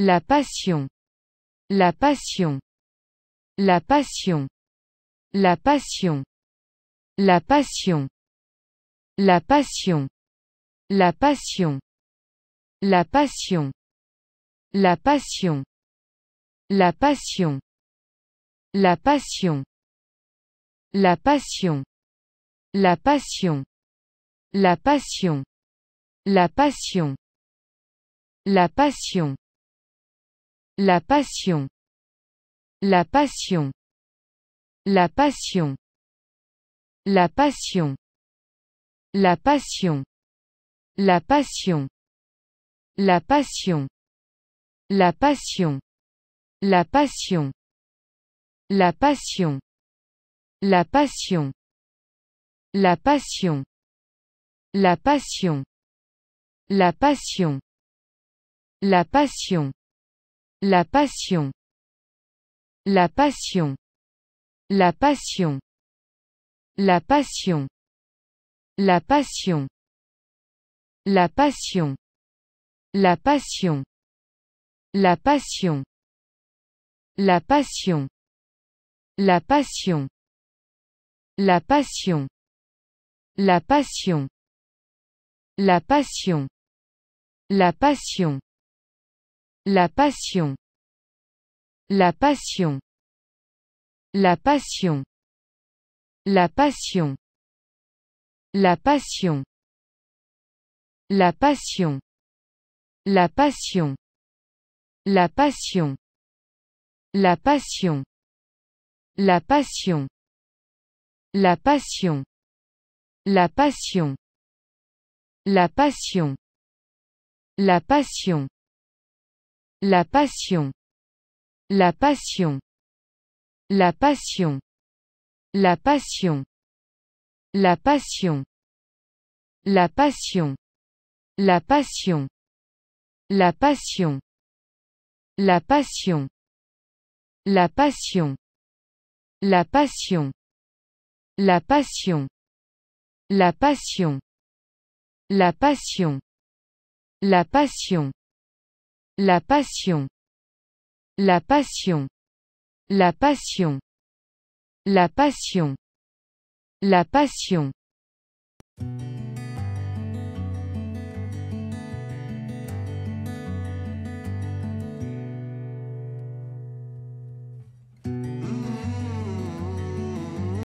La passion. La passion. La passion. La passion. La passion. La passion. La passion. La passion. La passion. La passion. La passion. La passion. La passion. La passion. La passion. La passion. La passion. La passion. La passion. La passion. La passion. La passion. La passion. La passion. La passion. La passion. La passion. La passion. La passion. La passion. La passion. La passion. La passion. La passion. La passion. La passion. La passion. La passion. La passion. La passion. La passion. La passion. La passion. La passion. La passion. La passion. La passion. La passion. La passion. La passion. La passion. La passion. La passion. La passion. La passion. La passion. La passion. La passion. La passion. La passion. La passion. La passion. La passion. La passion. La passion. La passion. La passion. La passion. La passion. La passion. La passion. La passion. La passion. La passion. La passion. La passion. La passion. La passion. La passion.